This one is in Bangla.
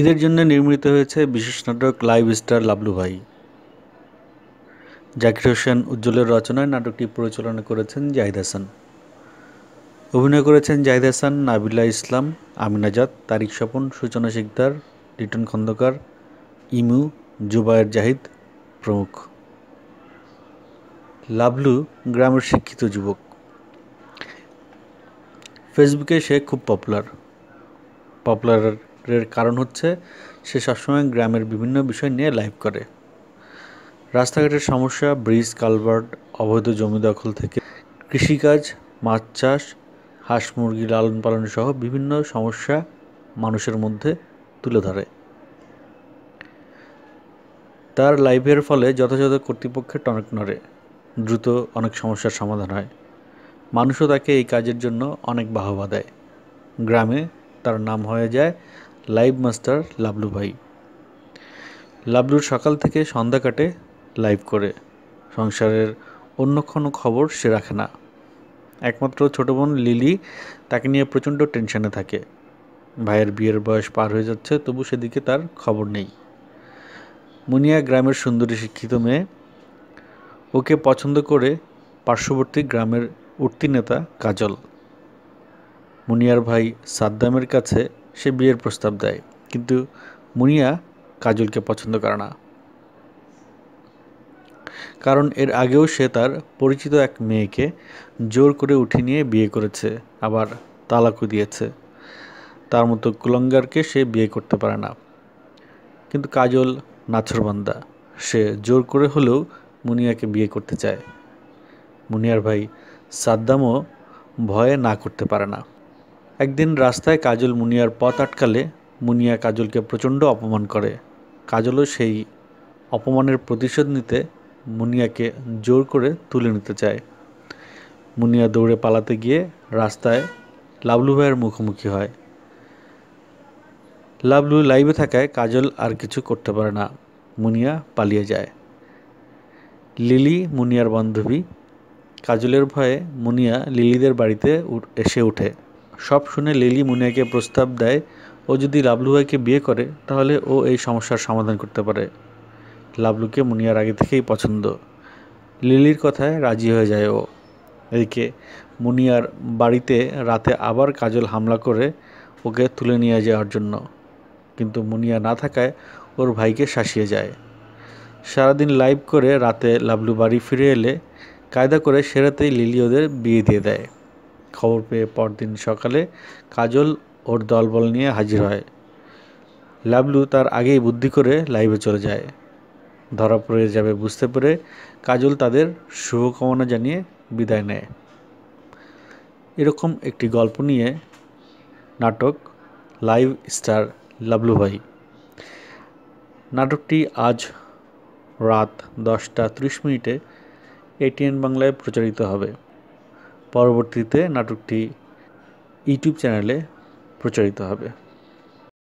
ঈদের জন্য নির্মিত হয়েছে বিশেষ নাটক লাইভ স্টার লাবলু ভাই জাকির হোসেন উজ্জ্বলের রচনায় নাটকটি পরিচালনা করেছেন জাহিদ হাসান অভিনয় করেছেন জাহিদ হাসান নাবিল্লা ইসলাম আমিনাজাদ তারিক স্বপন সূচনা শিকদার রিটন খন্দকার ইমু জুবায়ের জাহিদ প্রমুখ লাবলু গ্রামের শিক্ষিত যুবক ফেসবুকে সে খুব পপুলার পপুলার এর কারণ হচ্ছে সে সবসময় গ্রামের বিভিন্ন বিষয় নিয়ে লাইভ করে রাস্তাঘাটের সমস্যা ব্রিজ কালভার্ট অবৈধ জমি দখল থেকে কৃষিকাজ মাছ চাষ হাঁস মুরগি লালন পালন সহ বিভিন্ন সমস্যা মানুষের মধ্যে তুলে ধরে তার লাইভের ফলে যথাযথ কর্তৃপক্ষের টনক নড়ে দ্রুত অনেক সমস্যার সমাধান হয় মানুষও তাকে এই কাজের জন্য অনেক বাহবা দেয় গ্রামে তার নাম হয়ে যায় লাইভ মাস্টার লাবলু ভাই লাবলুর সকাল থেকে সন্ধ্যা কাটে লাইভ করে সংসারের অন্য কোনো খবর সে রাখে না একমাত্র ছোট বোন লিলি তাকে নিয়ে প্রচণ্ড টেনশনে থাকে ভাইয়ের বিয়ের বয়স পার হয়ে যাচ্ছে তবু সেদিকে তার খবর নেই মুনিয়া গ্রামের সুন্দরী শিক্ষিত মেয়ে ওকে পছন্দ করে পার্শ্ববর্তী গ্রামের উঠতি নেতা কাজল মুনিয়ার ভাই সাদ্দামের কাছে সে বিয়ের প্রস্তাব দেয় কিন্তু মুনিয়া কাজলকে পছন্দ করে না কারণ এর আগেও সে তার পরিচিত এক মেয়েকে জোর করে উঠে নিয়ে বিয়ে করেছে আবার তালাকও দিয়েছে তার মতো কুলঙ্গারকে সে বিয়ে করতে পারে না কিন্তু কাজল নাছরবান্দা সে জোর করে হলেও মুনিয়াকে বিয়ে করতে চায় মুনিয়ার ভাই সাদ্দামও ভয়ে না করতে পারে না একদিন রাস্তায় কাজল মুনিয়ার পথ আটকালে মুনিয়া কাজলকে প্রচণ্ড অপমান করে কাজলও সেই অপমানের প্রতিশোধ নিতে মুনিয়াকে জোর করে তুলে নিতে চায় মুনিয়া দৌড়ে পালাতে গিয়ে রাস্তায় লাবলু ভাইয়ের মুখোমুখি হয় লাবলু লাইভে থাকায় কাজল আর কিছু করতে পারে না মুনিয়া পালিয়ে যায় লিলি মুনিয়ার বান্ধবী কাজলের ভয়ে মুনিয়া লিলিদের বাড়িতে এসে ওঠে সব শুনে লিলি মুনিয়াকে প্রস্তাব দেয় ও যদি লাবলু ভাইকে বিয়ে করে তাহলে ও এই সমস্যার সমাধান করতে পারে লাবলুকে মুনিয়ার আগে থেকেই পছন্দ লিলির কথায় রাজি হয়ে যায় ও এদিকে মুনিয়ার বাড়িতে রাতে আবার কাজল হামলা করে ওকে তুলে নিয়ে যাওয়ার জন্য কিন্তু মুনিয়া না থাকায় ওর ভাইকে শাসিয়ে যায় সারাদিন লাইভ করে রাতে লাবলু বাড়ি ফিরে এলে কায়দা করে সেরাতেই লিলি ওদের বিয়ে দিয়ে দেয় খবর পেয়ে পরদিন সকালে কাজল ওর দলবল নিয়ে হাজির হয় লাবলু তার আগেই বুদ্ধি করে লাইভে চলে যায় ধরা পড়ে যাবে বুঝতে পেরে কাজল তাদের শুভকামনা জানিয়ে বিদায় নেয় এরকম একটি গল্প নিয়ে নাটক লাইভ স্টার লাবলু ভাই নাটকটি আজ রাত দশটা ত্রিশ মিনিটে এটিএন বাংলায় প্রচারিত হবে পরবর্তীতে নাটকটি ইউটিউব চ্যানেলে প্রচারিত হবে